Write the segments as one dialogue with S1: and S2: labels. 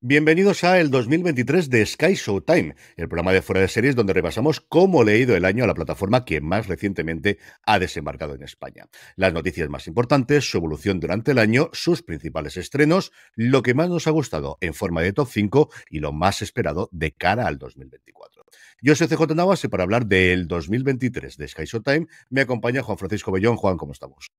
S1: Bienvenidos a el 2023 de Sky Time, el programa de fuera de series donde repasamos cómo le ha ido el año a la plataforma que más recientemente ha desembarcado en España. Las noticias más importantes, su evolución durante el año, sus principales estrenos, lo que más nos ha gustado en forma de top 5 y lo más esperado de cara al 2024. Yo soy CJ Navas y para hablar del 2023 de Sky Showtime me acompaña Juan Francisco Bellón. Juan, ¿cómo estamos?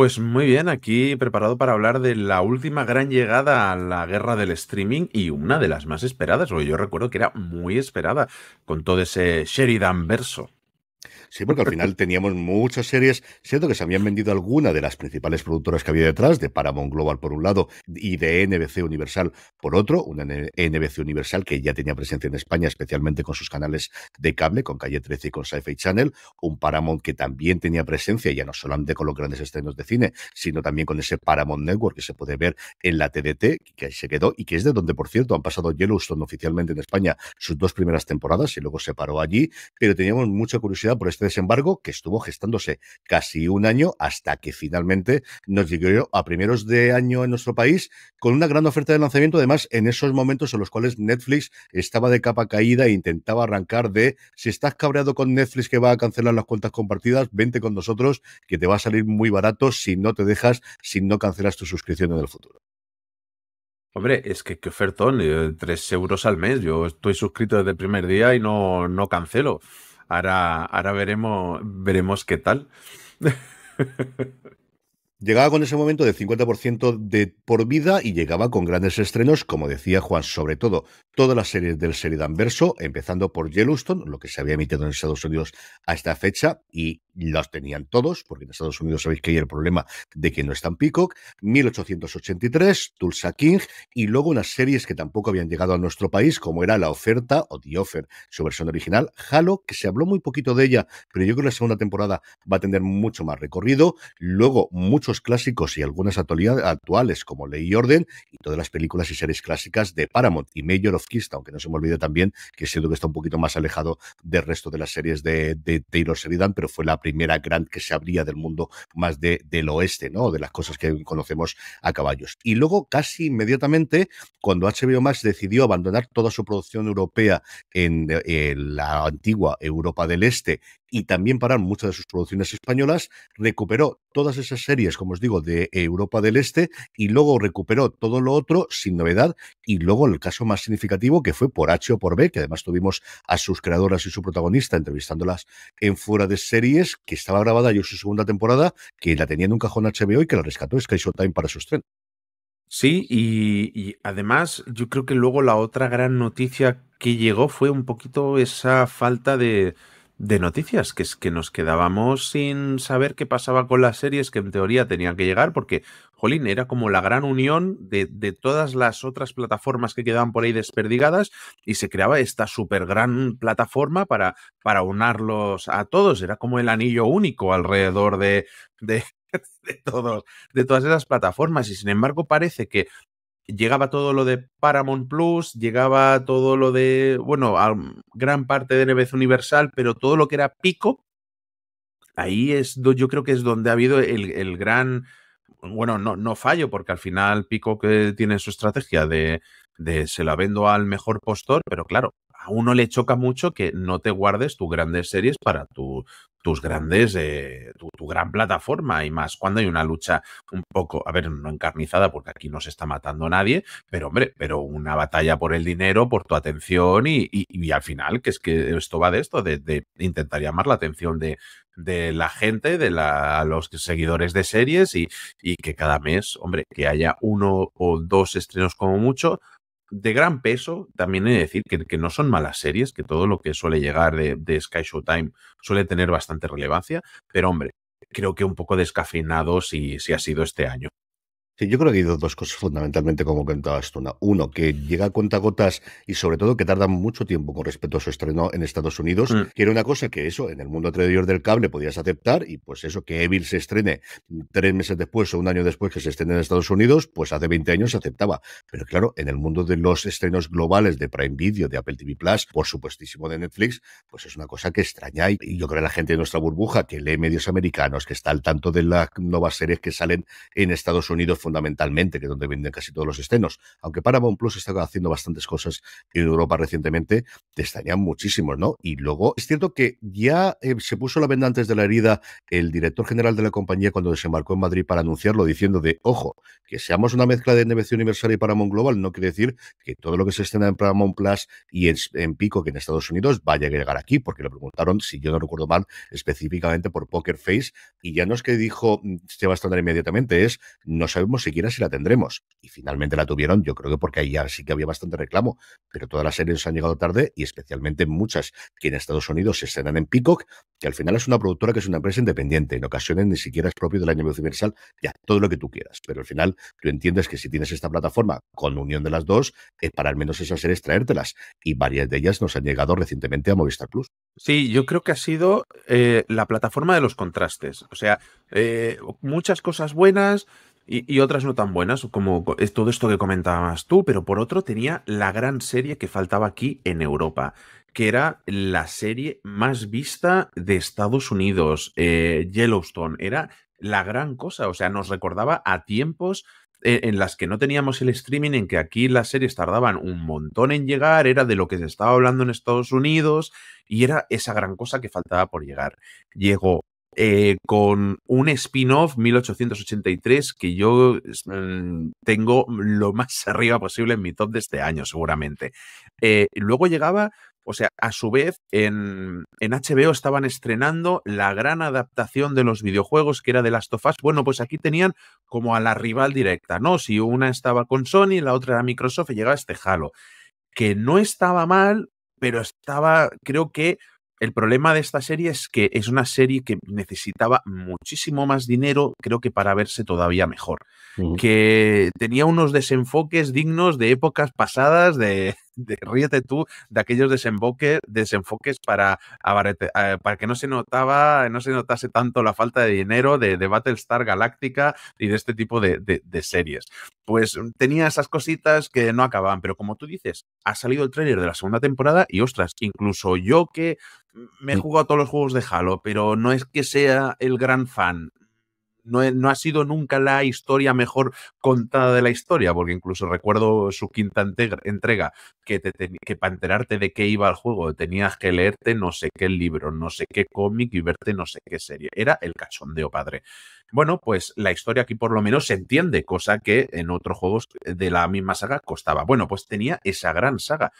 S2: Pues muy bien, aquí preparado para hablar de la última gran llegada a la guerra del streaming y una de las más esperadas,
S1: porque yo recuerdo que era muy esperada, con todo ese Sheridan verso. Sí, porque al final teníamos muchas series. cierto que se habían vendido alguna de las principales productoras que había detrás, de Paramount Global por un lado y de NBC Universal por otro. Una NBC Universal que ya tenía presencia en España, especialmente con sus canales de cable, con Calle 13 y con sci Channel. Un Paramount que también tenía presencia, ya no solamente con los grandes estrenos de cine, sino también con ese Paramount Network que se puede ver en la TDT, que ahí se quedó y que es de donde, por cierto, han pasado Yellowstone oficialmente en España sus dos primeras temporadas y luego se paró allí. Pero teníamos mucha curiosidad por este este desembargo que estuvo gestándose casi un año hasta que finalmente nos llegó a primeros de año en nuestro país con una gran oferta de lanzamiento, además en esos momentos en los cuales Netflix estaba de capa caída e intentaba arrancar de si estás cabreado con Netflix que va a cancelar las cuentas compartidas, vente con nosotros que te va a salir muy barato si no te dejas, si no cancelas tu suscripción en el futuro.
S2: Hombre, es que qué ofertón, eh, tres euros al mes. Yo estoy suscrito desde el primer día y no, no cancelo. Ahora, ahora veremos,
S1: veremos qué tal. Llegaba con ese momento de 50% de por vida y llegaba con grandes estrenos, como decía Juan, sobre todo todas las series del Seridan Verso, empezando por Yellowstone, lo que se había emitido en Estados Unidos a esta fecha, y los tenían todos, porque en Estados Unidos sabéis que hay el problema de que no están Peacock, 1883, Tulsa King, y luego unas series que tampoco habían llegado a nuestro país, como era La Oferta o The Offer, su versión original, Halo, que se habló muy poquito de ella, pero yo creo que la segunda temporada va a tener mucho más recorrido, luego mucho clásicos y algunas actuales, como Ley y Orden, y todas las películas y series clásicas de Paramount y Major of Kista, aunque no se me olvide también que siendo que está un poquito más alejado del resto de las series de, de Taylor Sheridan, pero fue la primera gran que se abría del mundo más de, del oeste, ¿no? De las cosas que conocemos a caballos. Y luego, casi inmediatamente, cuando HBO Max decidió abandonar toda su producción europea en eh, la antigua Europa del Este y también para muchas de sus producciones españolas, recuperó todas esas series, como os digo, de Europa del Este y luego recuperó todo lo otro sin novedad y luego el caso más significativo que fue por H o por B, que además tuvimos a sus creadoras y su protagonista entrevistándolas en Fuera de Series, que estaba grabada yo su segunda temporada, que la tenía en un cajón HBO y que la rescató Sky Showtime para su estreno.
S2: Sí, y, además yo creo que luego la otra gran noticia que llegó fue un poquito esa falta de, de noticias, que es que nos quedábamos sin saber qué pasaba con las series que en teoría tenían que llegar, porque, jolín, era como la gran unión de, de todas las otras plataformas que quedaban por ahí desperdigadas y se creaba esta súper gran plataforma para, para unarlos a todos. Era como el anillo único alrededor de, de, de, todos, de todas esas plataformas y sin embargo parece que llegaba todo lo de Paramount Plus, llegaba todo lo de, bueno, a gran parte de NBC Universal, pero todo lo que era pico, ahí es, yo creo que es donde ha habido el, gran, bueno, no, no fallo, porque al final pico eh, tiene su estrategia de se la vendo al mejor postor, pero claro, a uno le choca mucho que no te guardes tus grandes series para tu, tus grandes, eh, tu, gran plataforma y más cuando hay una lucha un poco, a ver, no encarnizada porque aquí no se está matando nadie, pero hombre, pero una batalla por el dinero, por tu atención y, al final, que es que esto va de esto, de, intentar llamar la atención de, de la gente, de la, los seguidores de series y, y que cada mes, hombre, que haya uno o dos estrenos como mucho, de gran peso, también he de decir que, no son malas series, que todo lo que suele llegar de, de Sky Time suele tener bastante relevancia, pero hombre, creo que un poco descafinado si, si ha sido este año.
S1: Sí, yo creo que hay dos cosas fundamentalmente, como comentabas tú. Uno, que llega a gotas y sobre todo que tarda mucho tiempo con respecto a su estreno en Estados Unidos, mm. que era una cosa que eso, en el mundo anterior del cable podías aceptar y pues eso, que Evil se estrene tres meses después o un año después que se estrene en Estados Unidos, pues hace 20 años se aceptaba. Pero claro, en el mundo de los estrenos globales de Prime Video, de Apple TV Plus, por supuestísimo de Netflix, pues es una cosa que extraña y yo creo que la gente de nuestra burbuja que lee medios americanos, que está al tanto de las nuevas series que salen en Estados Unidos, fundamentalmente, que es donde venden casi todos los estenos Aunque Paramount Plus está haciendo bastantes cosas en Europa recientemente, te extrañan muchísimos, ¿no? Y luego es cierto que ya eh, se puso la venda antes de la herida el director general de la compañía cuando desembarcó en Madrid para anunciarlo, diciendo de, ojo, que seamos una mezcla de NBC Universal y Paramount Global, no quiere decir que todo lo que se estrena en Paramount Plus y en, Pico, que en Estados Unidos, vaya a llegar aquí, porque le preguntaron, si yo no recuerdo mal, específicamente por Poker Face, y ya no es que dijo mm, se va a Sebastián inmediatamente, es, no sabemos siquiera si la tendremos. Y finalmente la tuvieron, yo creo que porque ahí ya sí que había bastante reclamo, pero todas las series han llegado tarde y especialmente muchas que en Estados Unidos se estrenan en Peacock, que al final es una productora que es una empresa independiente, en ocasiones ni siquiera es propio de la Universal, ya, todo lo que tú quieras, pero al final tú entiendes que si tienes esta plataforma con unión de las dos, es para al menos esas series traértelas y varias de ellas nos han llegado recientemente a Movistar Plus.
S2: Sí, yo creo que ha sido eh, la plataforma de los contrastes, o sea, eh, muchas cosas buenas, y, otras no tan buenas, como es todo esto que comentabas tú, pero por otro tenía la gran serie que faltaba aquí en Europa, que era la serie más vista de Estados Unidos, eh, Yellowstone, era la gran cosa, o sea, nos recordaba a tiempos eh, en, las que no teníamos el streaming, en que aquí las series tardaban un montón en llegar, era de lo que se estaba hablando en Estados Unidos y era esa gran cosa que faltaba por llegar. Llegó eh, con un spin-off 1883 que yo mm, tengo lo más arriba posible en mi top de este año, seguramente. Eh, luego llegaba o sea, a su vez, en, en, HBO estaban estrenando la gran adaptación de los videojuegos que era de Last of Us. Bueno, pues aquí tenían como a la rival directa, ¿no? Si una estaba con Sony, la otra era Microsoft, y llegaba este Halo, que no estaba mal, pero estaba, creo que el problema de esta serie es que es una serie que necesitaba muchísimo más dinero, creo que para verse todavía mejor. Que tenía unos desenfoques dignos de épocas pasadas, de, ríete tú de aquellos desemboques, desenfoques eh, para, que no se notaba, no se notase tanto la falta de dinero de, Battlestar Galáctica y de este tipo de, series. Pues mm, tenía esas cositas que no acababan, pero como tú dices, ha salido el trailer de la segunda temporada y ostras, incluso yo que mm, me he mm. jugado todos los juegos de Halo, pero no es que sea el gran fan no, ha sido nunca la historia mejor contada de la historia, porque incluso recuerdo su quinta entrega, que, que para enterarte de qué iba el juego tenías que leerte no sé qué libro, no sé qué cómic y verte no sé qué serie. Era el cachondeo padre. Bueno, pues la historia aquí por lo menos se entiende, cosa que en otros juegos de la misma saga costaba. Bueno, pues tenía esa gran saga.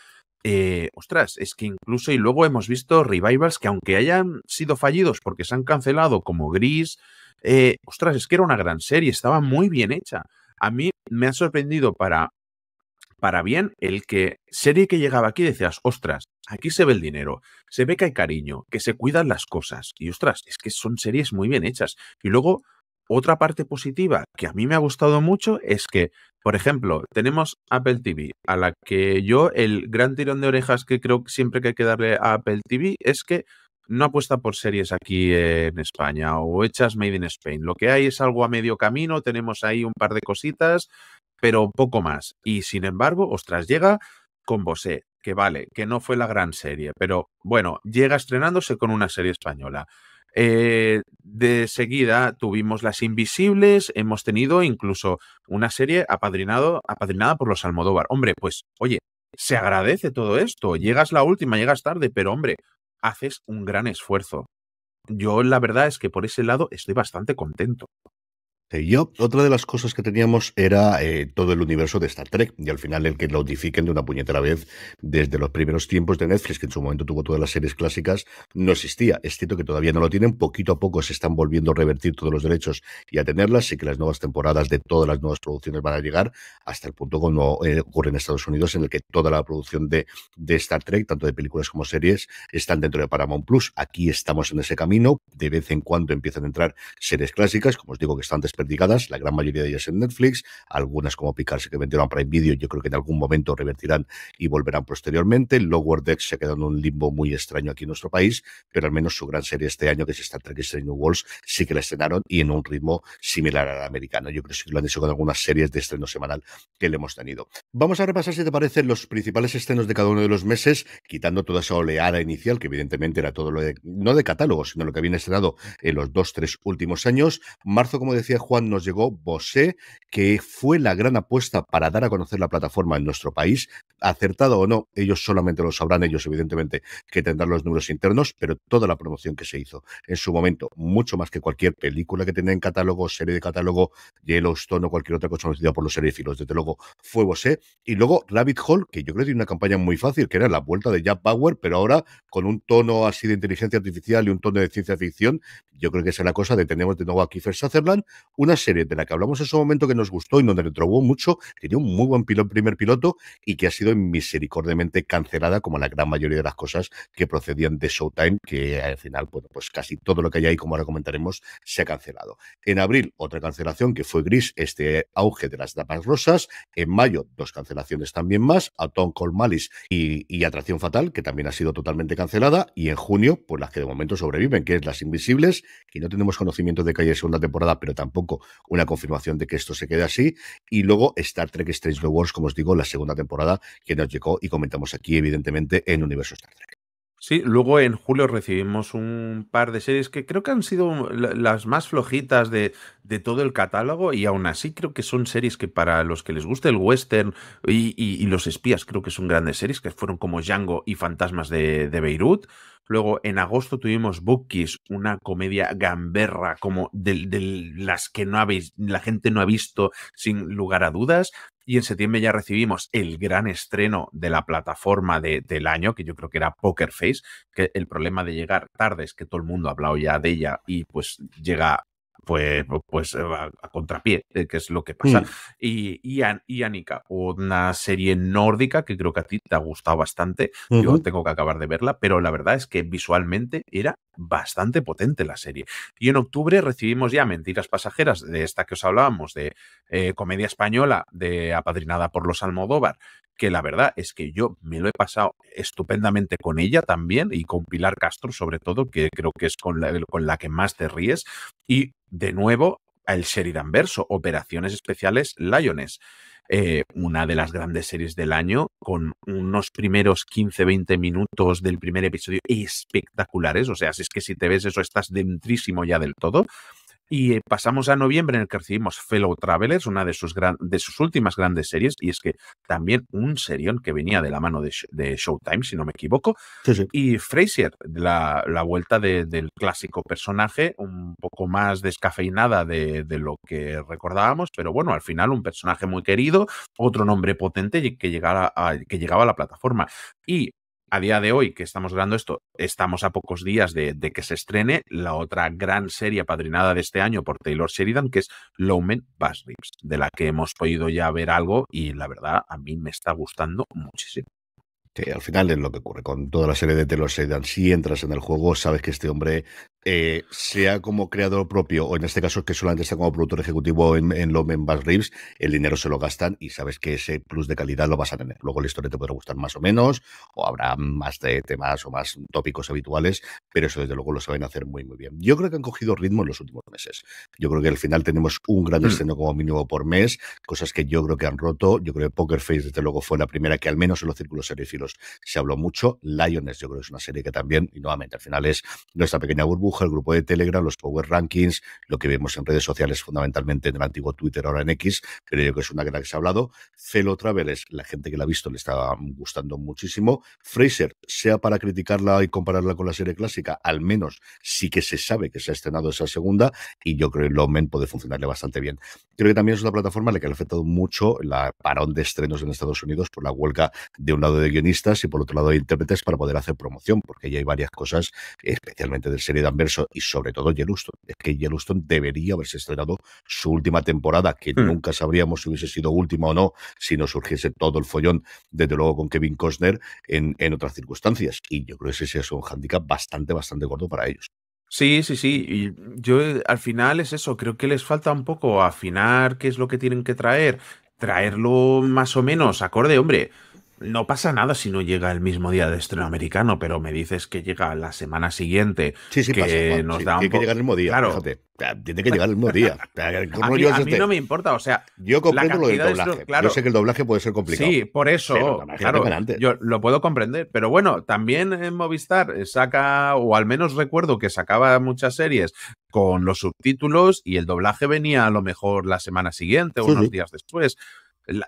S2: Eh, ostras, es que incluso y luego hemos visto revivals que aunque hayan sido fallidos porque se han cancelado como Gris, eh, ostras, es que era una gran serie, estaba muy bien hecha. A mí me ha sorprendido para, para bien el que serie que llegaba aquí decías, ostras, aquí se ve el dinero, se ve que hay cariño, que se cuidan las cosas. Y ostras, es que son series muy bien hechas. Y luego otra parte positiva que a mí me ha gustado mucho es que, por ejemplo, tenemos Apple TV, a la que yo el gran tirón de orejas que creo que siempre que hay que darle a Apple TV es que no apuesta por series aquí en España o hechas Made in Spain. Lo que hay es algo a medio camino, tenemos ahí un par de cositas, pero poco más. Y sin embargo, ostras, llega con Bosé, que vale, que no fue la gran serie, pero bueno, llega estrenándose con una serie española. Eh, de seguida tuvimos Las Invisibles, hemos tenido incluso una serie apadrinado, apadrinada por los Almodóvar. Hombre, pues oye, se agradece todo esto. Llegas la última, llegas tarde, pero hombre, haces un gran esfuerzo. Yo la verdad es que por ese lado estoy bastante contento.
S1: Eh, yo, otra de las cosas que teníamos era eh, todo el universo de Star Trek, y al final el que lo edifiquen de una puñetera vez desde los primeros tiempos de Netflix, que en su momento tuvo todas las series clásicas, no existía. Es cierto que todavía no lo tienen, poquito a poco se están volviendo a revertir todos los derechos y a tenerlas, y que las nuevas temporadas de todas las nuevas producciones van a llegar hasta el punto como eh, ocurre en Estados Unidos, en el que toda la producción de, Star Trek, tanto de películas como series, están dentro de Paramount Plus. Aquí estamos en ese camino, de vez en cuando empiezan a entrar series clásicas, como os digo que están la gran mayoría de ellas en Netflix, algunas como se que vendieron para Prime Video, yo creo que en algún momento revertirán y volverán posteriormente. Lower Decks se ha quedado en un limbo muy extraño aquí en nuestro país, pero al menos su gran serie este año, que es Star Trek Strange New Worlds, sí que la estrenaron y en un ritmo similar al americano. Yo creo que lo han hecho con algunas series de estreno semanal que le hemos tenido. Vamos a repasar, si te parece, los principales estrenos de cada uno de los meses, quitando toda esa oleada inicial, que evidentemente era todo lo de, no de catálogo, sino lo que habían estrenado en los dos, tres últimos años. Marzo, como decía Juan nos llegó Bosé, que fue la gran apuesta para dar a conocer la plataforma en nuestro país. Acertado o no, ellos solamente lo sabrán, ellos evidentemente que tendrán los números internos, pero toda la promoción que se hizo en su momento, mucho más que cualquier película que tenía en catálogo, serie de catálogo, Yellowstone o cualquier otra cosa conocida por los seréfilos, desde luego fue Bosé. Y luego Rabbit Hole, que yo creo que tiene una campaña muy fácil, que era la vuelta de Jack Bauer, pero ahora con un tono así de inteligencia artificial y un tono de ciencia ficción, yo creo que esa es la cosa de tener de nuevo a Kiefer Sutherland, una serie de la que hablamos en su momento que nos gustó y donde retrobó mucho, tenía un muy buen piloto, primer piloto y que ha sido misericordiamente cancelada como la gran mayoría de las cosas que procedían de Showtime, que al final, bueno, pues casi todo lo que hay ahí, como ahora comentaremos, se ha cancelado. En abril, otra cancelación que fue Gris, este auge de las tapas rosas. En mayo, dos cancelaciones también más, a Tom Colmalis Malice y Atracción Fatal, que también ha sido totalmente cancelada. Y en junio, pues las que de momento sobreviven, que es Las Invisibles, que no tenemos conocimiento de que haya segunda temporada, pero tampoco una confirmación de que esto se queda así. Y luego Star Trek Strange New Wars, como os digo, la segunda temporada que nos llegó y comentamos aquí, evidentemente, en Universo Star Trek.
S2: Sí, luego en julio recibimos un par de series que creo que han sido las más flojitas de, de todo el catálogo y aún así creo que son series que para los que les guste el western y, y, los espías creo que son grandes series que fueron como Django y Fantasmas de, Beirut. Luego en agosto tuvimos Bookies, una comedia gamberra como de, de, las que no habéis, la gente no ha visto sin lugar a dudas. Y en septiembre ya recibimos el gran estreno de la plataforma del año, que yo creo que era Poker Face, que el problema de llegar tarde es que todo el mundo ha hablado ya de ella y pues llega pues, pues eh, a, contrapié, eh, que es lo que pasa. Y, y, una serie nórdica que creo que a ti te ha gustado bastante. Yo tengo que acabar de verla, pero la verdad es que visualmente era bastante potente la serie. Y en octubre recibimos ya Mentiras Pasajeras, de esta que os hablábamos, de eh, comedia española, de apadrinada por los Almodóvar, que la verdad es que yo me lo he pasado estupendamente con ella también y con Pilar Castro sobre todo, que creo que es con la, con la que más te ríes. Y de nuevo el Sheridan Verso, Operaciones Especiales Lions, eh, una de las grandes series del año, con unos primeros 15-20 minutos del primer episodio espectaculares. O sea, es que si te ves eso, estás dentrísimo ya del todo. Y eh, pasamos a noviembre en el que recibimos Fellow Travelers, una de sus, de sus últimas grandes series, y es que también un serión que venía de la mano de, Showtime, si no me equivoco. Y Frasier, la, vuelta del clásico personaje, un poco más descafeinada de, lo que recordábamos, pero bueno, al final un personaje muy querido, otro nombre potente que, llegara que llegaba a la plataforma. Y a día de hoy que estamos grabando esto, estamos a pocos días de, que se estrene la otra gran serie apadrinada de este año por Taylor Sheridan, que es Lowman Bass Rips, de la que hemos podido ya ver algo y la verdad a mí me está gustando muchísimo.
S1: Que al final es lo que ocurre con toda la serie de Taylor Sheridan. Si entras en el juego, sabes que este hombre eh, sea como creador propio, o en este caso que solamente sea como productor ejecutivo en, en los Members Reeves, el dinero se lo gastan y sabes que ese plus de calidad lo vas a tener. Luego la historia te podrá gustar más o menos, o habrá más de temas o más tópicos habituales, pero eso desde luego lo saben hacer muy, muy bien. Yo creo que han cogido ritmo en los últimos meses. Yo creo que al final tenemos un gran mm. como mínimo por mes, cosas que yo creo que han roto. Yo creo que Poker Face, desde luego, fue la primera que al menos en los círculos serifilos se habló mucho. Lions, yo creo que es una serie que también, y nuevamente, al final es nuestra pequeña burbuja el grupo de Telegram, los Power Rankings, lo que vemos en redes sociales fundamentalmente en el antiguo Twitter, ahora en X, creo que es una de que se ha hablado. Celo Travelers, la gente que la ha visto le está gustando muchísimo. Fraser, sea para criticarla y compararla con la serie clásica, al menos sí que se sabe que se ha estrenado esa segunda y yo creo que el Men puede funcionarle bastante bien. Creo que también es una plataforma a la que le ha afectado mucho la parón de estrenos en Estados Unidos por la huelga de un lado de guionistas y por otro lado de intérpretes para poder hacer promoción, porque ya hay varias cosas, especialmente de serie de y sobre todo Yellowstone. Es que Yellowstone debería haberse estrenado su última temporada, que hmm. nunca sabríamos si hubiese sido última o no, si no surgiese todo el follón, desde luego con Kevin Costner, en, en otras circunstancias. Y yo creo que ese es un handicap bastante, bastante gordo para ellos. Sí, sí,
S2: sí. yo al final es eso. Creo que les falta un poco afinar qué es lo que tienen que traer, traerlo más o menos acorde, hombre no pasa nada si no llega el mismo día de estreno americano, pero me dices que llega la semana siguiente. Sí, sí, que Tiene que llegar
S1: el mismo día, fíjate. Tiene que llegar el mismo día. a, mí, no
S2: me importa, o sea... Yo comprendo lo del doblaje. claro, yo sé que
S1: el doblaje puede ser complicado. Sí, por eso, claro, yo lo puedo
S2: comprender. Pero bueno, también en Movistar saca, o al menos recuerdo que sacaba muchas series con los subtítulos y el doblaje venía a lo mejor la semana siguiente o unos días después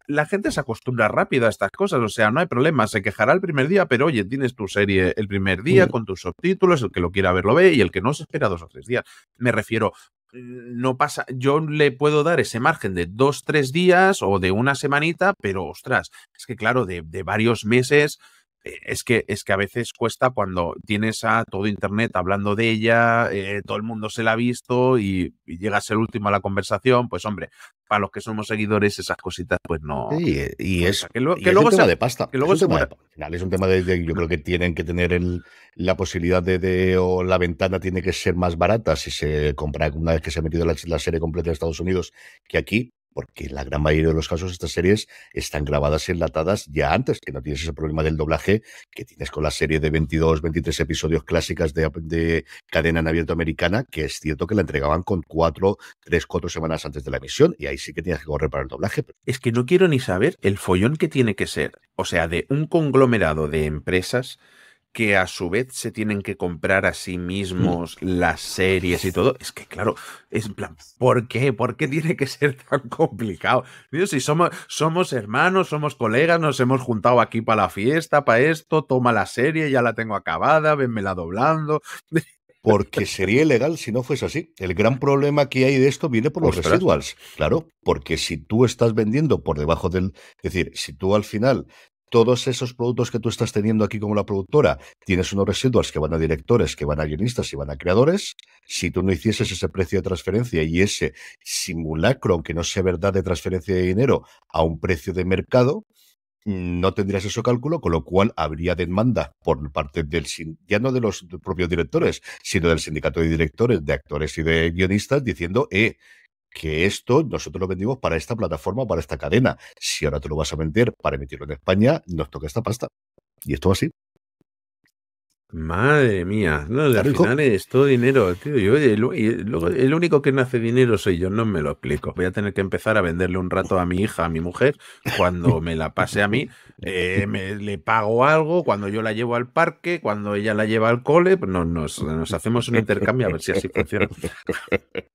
S2: la, gente se acostumbra rápido a estas cosas, o sea, no hay problema, se quejará el primer día, pero oye, tienes tu serie el primer día mm. con tus subtítulos, el que lo quiera ver lo ve y el que no se espera dos o tres días. Me refiero, mm, no pasa, yo le puedo dar ese margen de dos, tres días o de una semanita, pero ostras, es que claro, de, varios meses eh, es que, es que a veces cuesta cuando tienes a todo Internet hablando de ella, eh, todo el mundo se la ha visto y, y, llegas el último a la conversación, pues hombre, para los que somos seguidores,
S1: esas cositas, pues no. Eh, y es, que, un tema de pasta. Que es un tema de, al final es un tema de, yo creo que tienen que tener el, la posibilidad de, o la ventana tiene que ser más barata si se compra una vez que se ha metido la, la serie completa en Estados Unidos que aquí, porque en la gran mayoría de los casos estas series están grabadas y enlatadas ya antes, que no tienes ese problema del doblaje que tienes con la serie de 22, 23 episodios clásicas de, de cadena en abierto americana, que es cierto que la entregaban con cuatro, tres, cuatro semanas antes de la emisión, y ahí sí que tienes que correr para el doblaje. Es que no quiero ni saber el follón que tiene que ser, o sea, de un conglomerado de
S2: empresas que a su vez se tienen que comprar a sí mm. mismos las series y todo, es que claro, es en plan, ¿por qué? ¿Por qué tiene que ser tan complicado? si somos, somos hermanos, somos colegas, nos hemos juntado aquí para la fiesta, para esto,
S1: toma la serie, ya la tengo acabada, venmela doblando. Porque sería ilegal si no fuese así. El gran problema que hay de esto viene por los residuals, claro, porque si tú estás vendiendo por debajo del... Es decir, si tú al final todos esos productos que tú estás teniendo aquí como la productora, tienes unos residuos que van a directores, que van a guionistas y van a creadores. Si tú no hicieses ese precio de transferencia y ese simulacro, aunque no sea verdad, de transferencia de dinero a un precio de mercado, mm, no tendrías ese cálculo, con lo cual habría demanda por parte del, ya no de los propios directores, sino del sindicato de directores, de actores y de guionistas, diciendo, eh, que esto nosotros lo vendimos para esta plataforma, para esta cadena. Si ahora te lo vas a vender para emitirlo en España, nos toca esta pasta. Y esto va así.
S2: Madre mía, no, al final es todo dinero, tío. Yo, el, único que no hace dinero soy yo, no me lo explico. Voy a tener que empezar a venderle un rato a mi hija, a mi mujer, cuando me la pase a mí, eh, le pago algo, cuando yo la llevo al parque, cuando ella la lleva al cole, pues nos hacemos un intercambio a ver si así funciona.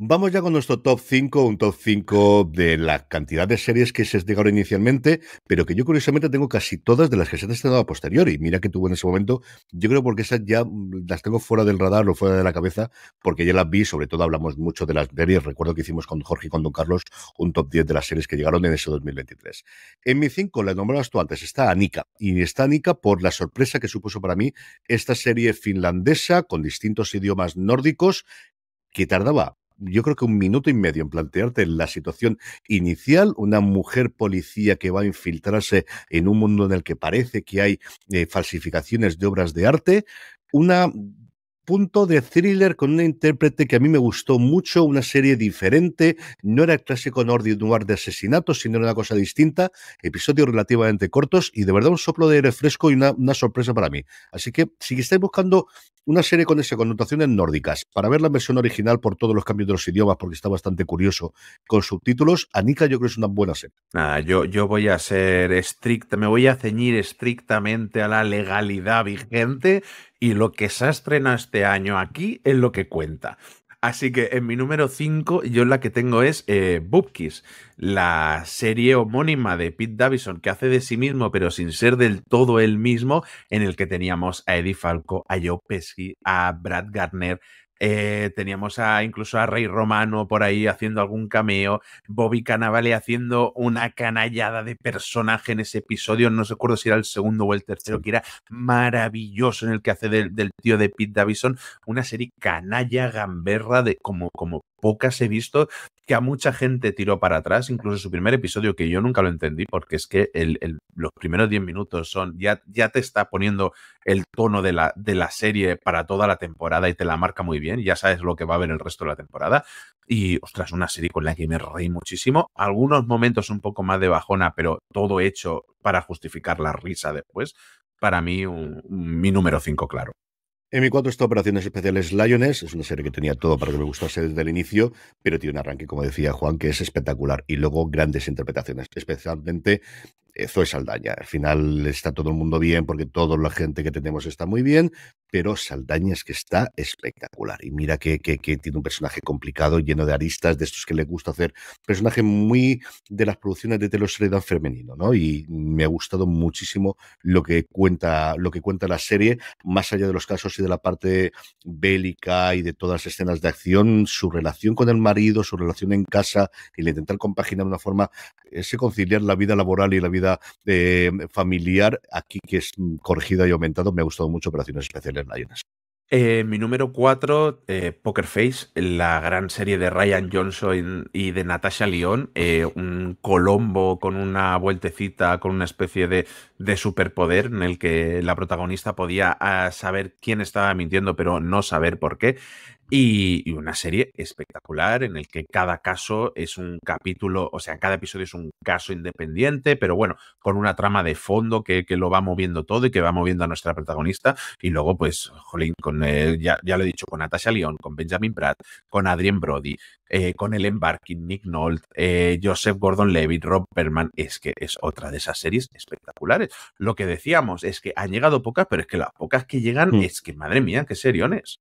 S1: Vamos ya con nuestro top 5, un top 5 de la cantidad de series que se llegaron inicialmente, pero que yo curiosamente tengo casi todas de las que se han estrenado a posteriori. Mira que tuvo en ese momento, yo creo porque esas ya mm, las tengo fuera del radar o fuera de la cabeza, porque ya las vi, sobre todo hablamos mucho de las series. Recuerdo que hicimos con Jorge y con Don Carlos un top 10 de las series que llegaron en ese 2023. En mi 5, la nombrabas tú antes, está Anika. Y está Anika por la sorpresa que supuso para mí esta serie finlandesa con distintos idiomas nórdicos que tardaba yo creo que un minuto y medio en plantearte la situación inicial, una mujer policía que va a infiltrarse en un mundo en el que parece que hay eh, falsificaciones de obras de arte, una punto de thriller con una intérprete que a mí me gustó mucho, una serie diferente, no era el clásico Nordic Noir de asesinatos, sino era una cosa distinta, episodios relativamente cortos y de verdad un soplo de aire fresco y una, sorpresa para mí. Así que si estáis buscando una serie con esas connotaciones nórdicas, para ver la versión original por todos los cambios de los idiomas, porque está bastante curioso, con subtítulos, Anika yo creo que es una buena serie.
S2: yo, yo voy a ser estricta, me voy a ceñir estrictamente a la legalidad vigente y lo que se ha estrenado este año aquí es lo que cuenta. Así que en mi número 5, yo la que tengo es eh, la serie homónima de Pete Davison que hace de sí mismo, pero sin ser del todo él mismo, en el que teníamos a Eddie Falco, a Joe Pesci, a Brad Garner, eh, teníamos a, incluso a Rey Romano por ahí haciendo algún cameo, Bobby Cannavale haciendo una canallada de personaje en ese episodio, no recuerdo si era el segundo o el tercero, que era maravilloso en el que hace del, tío de Pete Davison, una serie canalla gamberra de como, como pocas he visto que a mucha gente tiró para atrás, incluso su primer episodio, que yo nunca lo entendí, porque es que los primeros 10 minutos son, ya, ya te está poniendo el tono de la, de la serie para toda la temporada y te la marca muy bien, ya sabes lo que va a haber el resto de la temporada. Y ostras, una serie con la que me reí muchísimo, algunos momentos un poco más de bajona, pero todo hecho para justificar la risa después. Para mí, mi número 5, claro
S1: mi cuarto está Operaciones Especiales Lions, es una serie que tenía todo para que me gustase desde el inicio, pero tiene un arranque, como decía Juan, que es espectacular y luego grandes interpretaciones, especialmente eh, Zoe Saldaña. Al final está todo el mundo bien porque toda la gente que tenemos está muy bien, pero Saldaña es que está espectacular. Y mira que, tiene un personaje complicado, lleno de aristas, de estos que le gusta hacer. Personaje muy de las producciones de teloseridad femenino, ¿no? Y me ha gustado muchísimo lo que cuenta, lo que cuenta la serie, más allá de los casos y de la parte bélica y de todas las escenas de acción, su relación con el marido, su relación en casa, y el intentar compaginar de una forma, ese conciliar la vida laboral y la vida eh, familiar, aquí que es corregida y aumentado, me ha gustado mucho Operaciones Especiales
S2: eh, mi número 4, eh, Poker Face, la gran serie de Ryan Johnson y de Natasha Lyon, eh, un Colombo con una vueltecita, con una especie de, de superpoder en el que la protagonista podía ah, saber quién estaba mintiendo, pero no saber por qué. Y, una serie espectacular en el que cada caso es un capítulo, o sea, cada episodio es un caso independiente, pero bueno, con una trama de fondo que, que lo va moviendo todo y que va moviendo a nuestra protagonista. Y luego, pues, jolín, con, eh, ya, lo he dicho, con Natasha León, con Benjamin Pratt, con Adrien Brody, eh, con Ellen Barkin, Nick Nolte, eh, Joseph Gordon-Levitt, Rob Berman, es que es otra de esas series espectaculares. Lo que decíamos es que han llegado pocas, pero es que las pocas que llegan mm. es que, madre mía, qué seriones.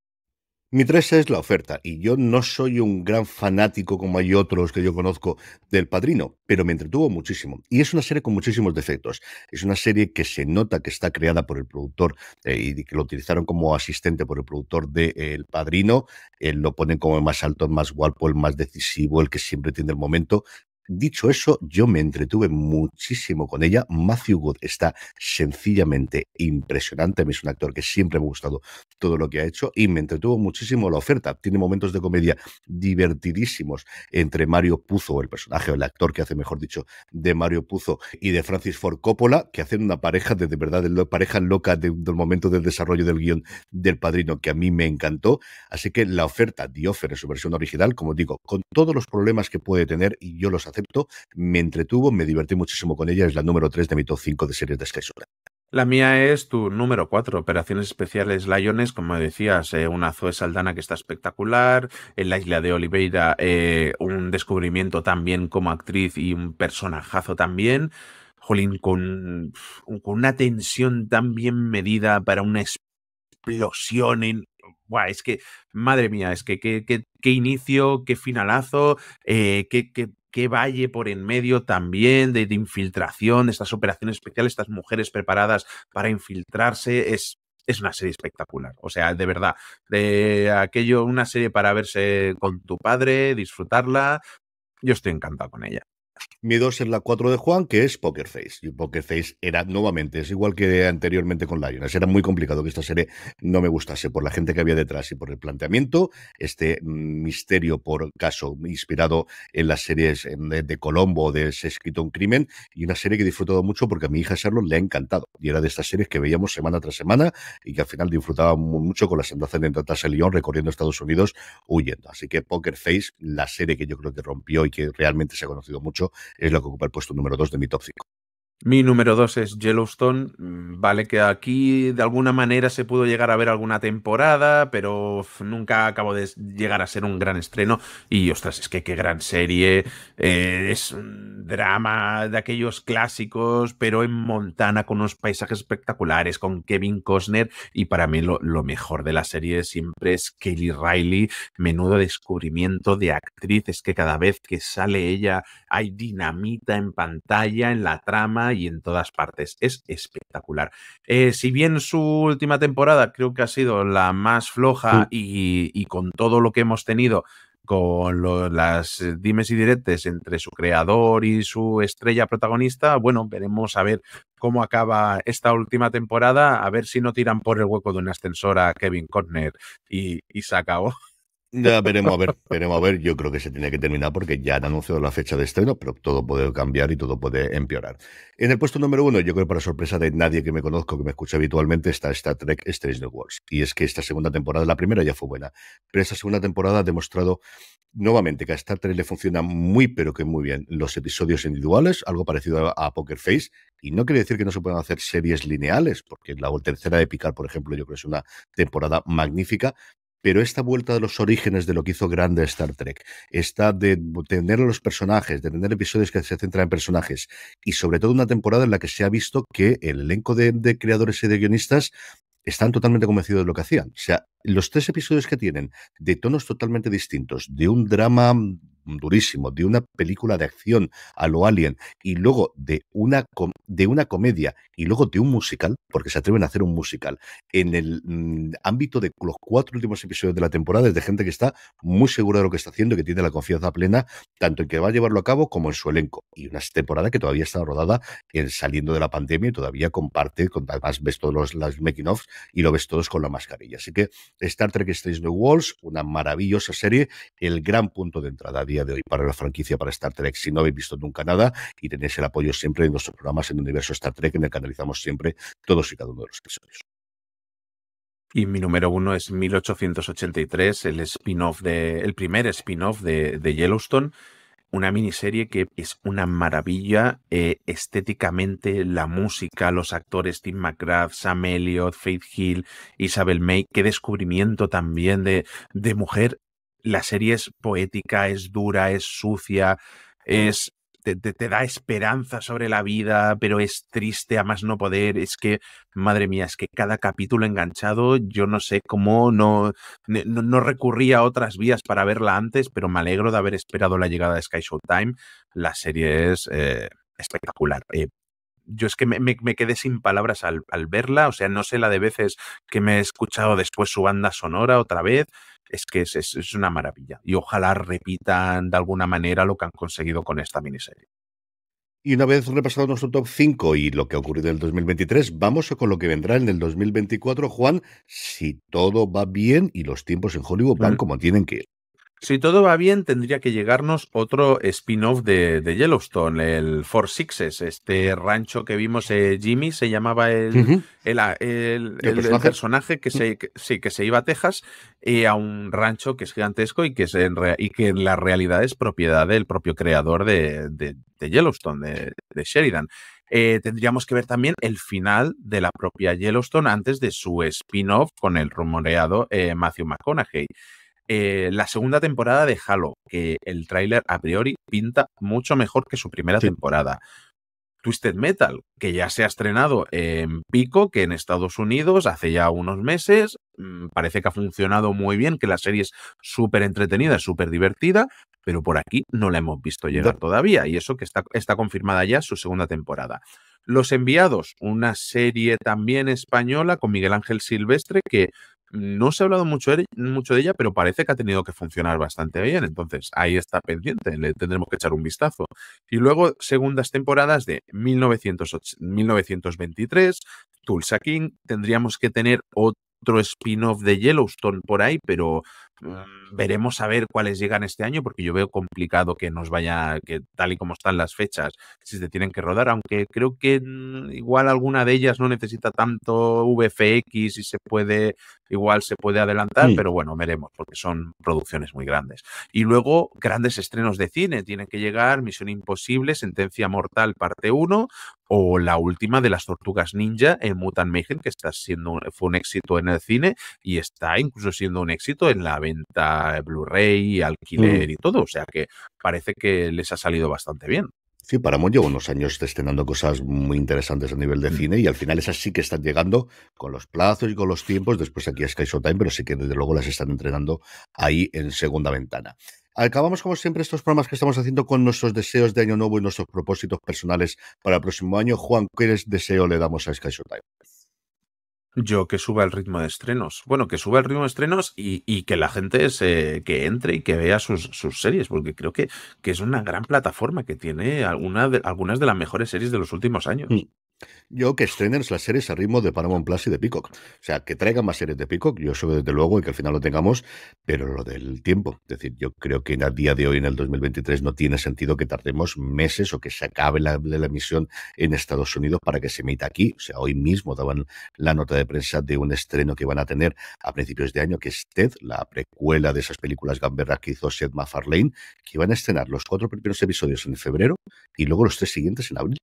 S1: Mi tres es la oferta, y yo no soy un gran fanático como hay otros que yo conozco del padrino, pero me entretuvo muchísimo. Y es una serie con muchísimos defectos. Es una serie que se nota que está creada por el productor eh, y que lo utilizaron como asistente por el productor de El Padrino. Él eh, lo ponen como el más alto, el más guapo, el más decisivo, el que siempre tiene el momento. Dicho eso, yo me entretuve muchísimo con ella. Matthew Wood está sencillamente impresionante. es un actor que siempre me ha gustado todo lo que ha hecho y me entretuvo muchísimo la oferta. Tiene momentos de comedia divertidísimos entre Mario Puzo, el personaje o el actor que hace, mejor dicho, de Mario Puzo y de Francis Ford Coppola, que hacen una pareja de, verdad, pareja loca del momento del desarrollo del guión del padrino, que a mí me encantó. Así que la oferta, The Offer, en su versión original, como digo, con todos los problemas que puede tener, y yo los me entretuvo, me divertí muchísimo con ella, es la número 3 de mi top 5 de series de Sky
S2: la mía es tu número 4, Operaciones Especiales Lyones, como decías, eh, una Zoe Saldana que está espectacular, en la isla de Oliveira eh, un descubrimiento también como actriz y un personajazo también, jolín, con, una tensión tan bien medida para una explosión en... es que, madre mía, es que qué, inicio, qué finalazo, eh, qué, qué que valle por en medio también de, infiltración, de estas operaciones especiales, estas mujeres preparadas para infiltrarse, es es una serie espectacular. O sea, de verdad, de aquello, una serie para verse con tu padre, disfrutarla. Yo estoy encantado con ella.
S1: Mi dos es la 4 de Juan, que es Poker Face. Y Poker Face era nuevamente, es igual que anteriormente con Lioness. Era muy complicado que esta serie no me gustase por la gente que había detrás y por el planteamiento. Este mm, misterio, por caso, inspirado en las series de, Colombo, de Se escrito un crimen, y una serie que he disfrutado mucho porque a mi hija Charlotte le ha encantado. Y era de estas series que veíamos semana tras semana y que al final disfrutaba mucho con las andanzas de Natasha León recorriendo Estados Unidos huyendo. Así que Poker Face, la serie que yo creo que rompió y que realmente se ha conocido mucho es la que ocupa el puesto número 2 de mi top 5.
S2: Mi número dos es Yellowstone. Mm, vale, que aquí de alguna manera se pudo llegar a ver alguna temporada, pero nunca acabo de llegar a ser un gran estreno. Y ostras, es que qué gran serie. Eh, es un drama de aquellos clásicos, pero en Montana, con unos paisajes espectaculares, con Kevin Costner. Y para mí lo, lo mejor de la serie siempre es Kelly Riley. Menudo descubrimiento de actriz. Es que cada vez que sale ella hay dinamita en pantalla, en la trama y en todas partes. Es espectacular. Eh, si bien su última temporada creo que ha sido la más floja y, con todo lo que hemos tenido, con las eh, dimes y directes entre su creador y su estrella protagonista, bueno, veremos a ver cómo acaba esta última temporada, a ver si no tiran por el hueco de un ascensor a Kevin Conner y, y se acabó
S1: veremos, a ver, veremos a ver. Yo creo que se tiene que terminar porque ya han anunciado la fecha de estreno, pero todo puede cambiar y todo puede empeorar. En el puesto número uno, yo creo que para sorpresa de nadie que me conozco, que me escucha habitualmente, está Star Trek Strange Worlds. Y es que esta segunda temporada, la primera ya fue buena, pero esta segunda temporada ha demostrado nuevamente que a Star Trek le funciona muy, pero que muy bien los episodios individuales, algo parecido a Poker Face, y no quiere decir que no se puedan hacer series lineales, porque la tercera de Picard, por ejemplo, yo creo que es una temporada magnífica, pero esta vuelta de los orígenes de lo que hizo grande Star Trek, esta de tener los personajes, de tener episodios que se centran en personajes, y sobre todo una temporada en la que se ha visto que el elenco de creadores y de guionistas están totalmente convencidos de lo que hacían. O sea, los tres episodios que tienen, de tonos totalmente distintos, de un drama durísimo, de una película de acción a lo Alien y luego de una, de una comedia y luego de un musical, porque se atreven a hacer un musical, en el mm, ámbito de los cuatro últimos episodios de la temporada, es de gente que está muy segura de lo que está haciendo que tiene la confianza plena, tanto en que va a llevarlo a cabo como en su elenco. Y una temporada que todavía está rodada en saliendo de la pandemia y todavía comparte, con, además ves todos los, las making offs y lo ves todos con la mascarilla. Así que Star Trek Strange New Worlds, una maravillosa serie, el gran punto de entrada de hoy para la franquicia, para Star Trek, si no habéis visto nunca nada y tenéis el apoyo siempre en nuestros programas en el universo Star Trek, en el que siempre todos y cada uno de los episodios.
S2: Y mi número uno es 1883, el spin-off de, el primer spin-off de, Yellowstone, una miniserie que es una maravilla eh, estéticamente, la música, los actores Tim McGrath, Sam Elliott, Faith Hill, Isabel May, qué descubrimiento también de, de mujer la serie es poética, es dura, es sucia, es, te, da esperanza sobre la vida, pero es triste a más no poder. Es que, madre mía, es que cada capítulo enganchado, yo no sé cómo no, no, recurría a otras vías para verla antes, pero me alegro de haber esperado la llegada de Sky Showtime. La serie es eh, espectacular. Eh, yo es que me, me, quedé sin palabras al, al verla, o sea, no sé la de veces que me he escuchado después su banda sonora otra vez es que es, una maravilla. Y ojalá repitan de alguna manera lo que han conseguido con esta
S1: miniserie. Y una vez repasado nuestro top 5 y lo que ha ocurrido en el 2023, vamos con lo que vendrá en el 2024, Juan, si todo va bien y los tiempos en Hollywood van mm. como tienen que ir.
S2: Si todo va bien, tendría que llegarnos otro spin-off de, Yellowstone, el Four Sixes, este rancho que vimos eh, Jimmy, se llamaba el, ah, el, personaje? que, mm. se, sí, que se iba a Texas y eh, a un rancho que es gigantesco y que, en y que en la realidad es propiedad del propio creador de, Yellowstone, de, Sheridan. Eh, tendríamos que ver también el final de la propia Yellowstone antes de su spin-off con el rumoreado Matthew McConaughey. Eh, la segunda temporada de Halo, que el tráiler a priori pinta mucho mejor que su primera temporada. Twisted Metal, que ya se ha estrenado en Pico, que en Estados Unidos hace ya unos meses, mm, parece que ha funcionado muy bien, que la serie es súper entretenida, súper divertida, pero por aquí no la hemos visto llegar todavía, y eso que está, está confirmada ya su segunda temporada. Los enviados, una serie también española con Miguel Ángel Silvestre que no se ha hablado mucho de, ella, pero parece que ha tenido que funcionar bastante bien. Entonces, ahí está pendiente, le tendremos que echar un vistazo. Y luego, segundas temporadas de 1923, Tulsa King, tendríamos que tener otro spin-off de Yellowstone por ahí, pero Mm, veremos a ver cuáles llegan este año, porque yo veo complicado que nos vaya, que tal y como están las fechas, si se tienen que rodar, aunque creo que mm, igual alguna de ellas no necesita tanto VFX y se puede, igual se puede adelantar, pero bueno, veremos, porque son producciones muy grandes. Y luego, grandes estrenos de cine, tienen que llegar Misión Imposible, Sentencia Mortal, parte 1, o la última de las Tortugas Ninja, en Mutant Mayhem, que está siendo, fue un éxito en el cine y está incluso siendo un éxito en la venta eh, Blu-ray, mm. alquiler y todo. O sea que parece que les ha salido bastante bien.
S1: Sí, para muy lleva unos años estrenando cosas muy interesantes a nivel de mm. cine y al final esas sí que están llegando con los plazos y con los tiempos, después aquí a Sky Showtime, pero sí que desde luego las están entrenando ahí en segunda ventana. Acabamos, como siempre, estos programas que estamos haciendo con nuestros deseos de año nuevo y nuestros propósitos personales para el próximo año. Juan, ¿qué deseo le damos a Sky Showtime? Yo que suba el ritmo
S2: de estrenos. Bueno, que suba el ritmo de estrenos y, que la gente se, que entre y que vea sus, series, porque creo que, que, es una gran plataforma que tiene algunas de las mejores series de los últimos años. Mm.
S1: Yo que estrenen las series a ritmo de Paramount Plus y de Peacock. O sea, que traigan más series de Peacock, yo soy desde luego, y que al final lo tengamos, pero lo del tiempo. Es decir, yo creo que a día de hoy, en el 2023, no tiene sentido que tardemos meses o que se acabe la, emisión en Estados Unidos para que se emita aquí. O sea, hoy mismo daban la nota de prensa de un estreno que van a tener a principios de año, que es Ted, la precuela de esas películas gamberras que hizo Seth MacFarlane, que van a estrenar los cuatro primeros episodios en febrero y luego los tres siguientes en abril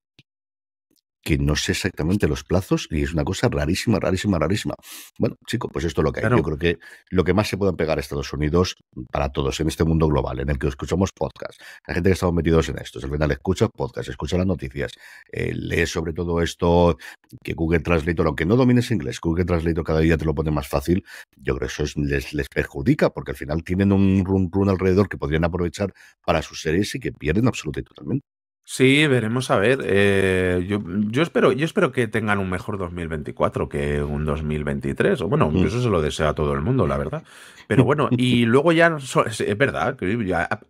S1: que no sé exactamente los plazos y es una cosa rarísima, rarísima, rarísima. Bueno, chico, pues esto es lo que hay. Yo creo que lo que más se puedan pegar a Estados Unidos para todos en este mundo global, en el que escuchamos podcast, la gente que estamos metidos en esto, al final escucha podcast, escucha las noticias, eh, lee sobre todo esto, que Google Translator, aunque no domines inglés, Google Translate cada día te lo pone más fácil, yo creo que eso les, perjudica porque al final tienen un run alrededor que podrían aprovechar para sus series y que pierden absolutamente totalmente.
S2: Sí, veremos a ver. Eh, yo, espero, yo espero que tengan un mejor 2024 que un 2023. O bueno, eso mm. se lo desea todo el mundo, la verdad. Pero bueno, y luego ya es verdad,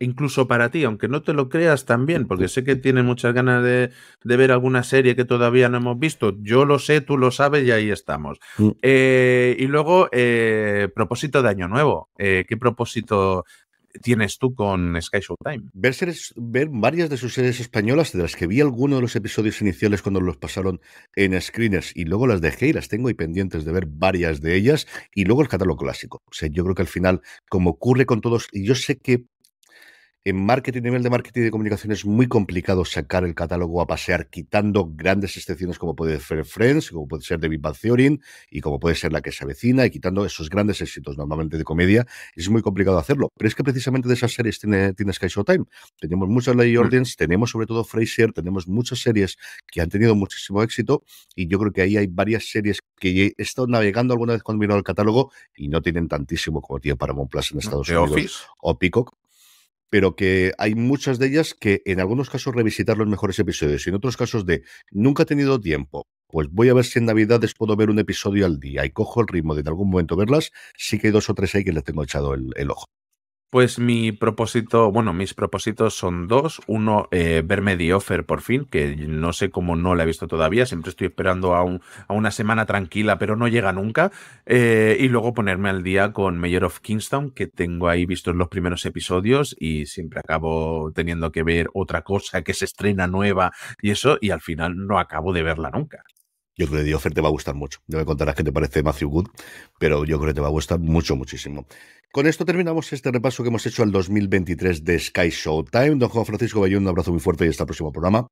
S2: incluso para ti, aunque no te lo creas también, porque sé que tienes muchas ganas de, ver alguna serie que todavía no hemos visto. Yo lo sé, tú lo sabes y ahí estamos. Mm. Eh, y luego, eh, propósito de año nuevo. ¿Qué propósito tienes tú con Sky
S1: Showtime. Ver, series, ver varias de sus series españolas, de las que vi algunos de los episodios iniciales cuando los pasaron en screeners y luego las dejé y las tengo ahí pendientes de ver varias de ellas y luego el catálogo clásico. O sea, yo creo que al final, como ocurre con todos, y yo sé que en marketing, nivel de marketing y de comunicación es muy complicado sacar el catálogo a pasear quitando grandes excepciones como puede ser Friends, como puede ser David Bad Theory y como puede ser La que se avecina y quitando esos grandes éxitos normalmente de comedia. Es muy complicado hacerlo. Pero es que precisamente de esas series tiene, tiene Sky Showtime. Tenemos muchas Lady Ordens, mm. tenemos sobre todo Fraser, tenemos muchas series que han tenido muchísimo éxito y yo creo que ahí hay varias series que he estado navegando alguna vez cuando mirado el catálogo y no tienen tantísimo como tiene Paramount Plus en mm, Estados Unidos o Peacock pero que hay muchas de ellas que en algunos casos revisitar los mejores episodios y en otros casos de nunca he tenido tiempo, pues voy a ver si en Navidades puedo ver un episodio al día y cojo el ritmo de en algún momento verlas, sí que hay dos o tres ahí que les tengo echado el, el ojo.
S2: Pues mi propósito, bueno, mis propósitos son dos. Uno, ver eh, verme Offer por fin, que no sé cómo no la he visto todavía. Siempre estoy esperando a, una semana tranquila, pero no llega nunca. Eh, y luego ponerme al día con Mayor of Kingston, que tengo ahí en los primeros episodios y siempre acabo teniendo que ver otra cosa que se estrena nueva y eso, y al final no acabo de verla nunca.
S1: Yo creo que The Offer te va a gustar mucho. Ya me contarás qué te parece Matthew Good, pero yo creo que te va a gustar mucho, muchísimo. Con esto terminamos este repaso que hemos hecho al 2023 de Sky Showtime. Don Juan Francisco Bayón, un abrazo muy fuerte y hasta el próximo programa.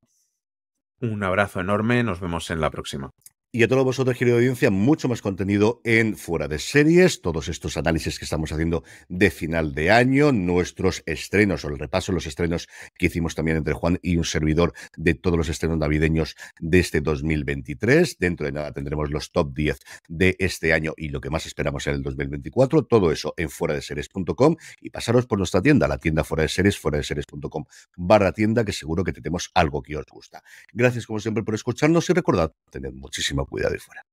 S2: Un abrazo enorme, nos vemos en la próxima.
S1: Y a todos vosotros, querido audiencia, mucho más contenido en Fuera de Series, todos estos análisis que estamos haciendo de final de año, nuestros estrenos o el repaso de los estrenos que hicimos también entre Juan y un servidor de todos los estrenos navideños de este 2023. Dentro de nada tendremos los top 10 de este año y lo que más esperamos en el 2024. Todo eso en fuera de series.com y pasaros por nuestra tienda, la tienda fuera de series, fuera de series.com barra tienda, que seguro que tenemos algo que os gusta. Gracias como siempre por escucharnos y recordad, tened muchísima cuidado y fuera.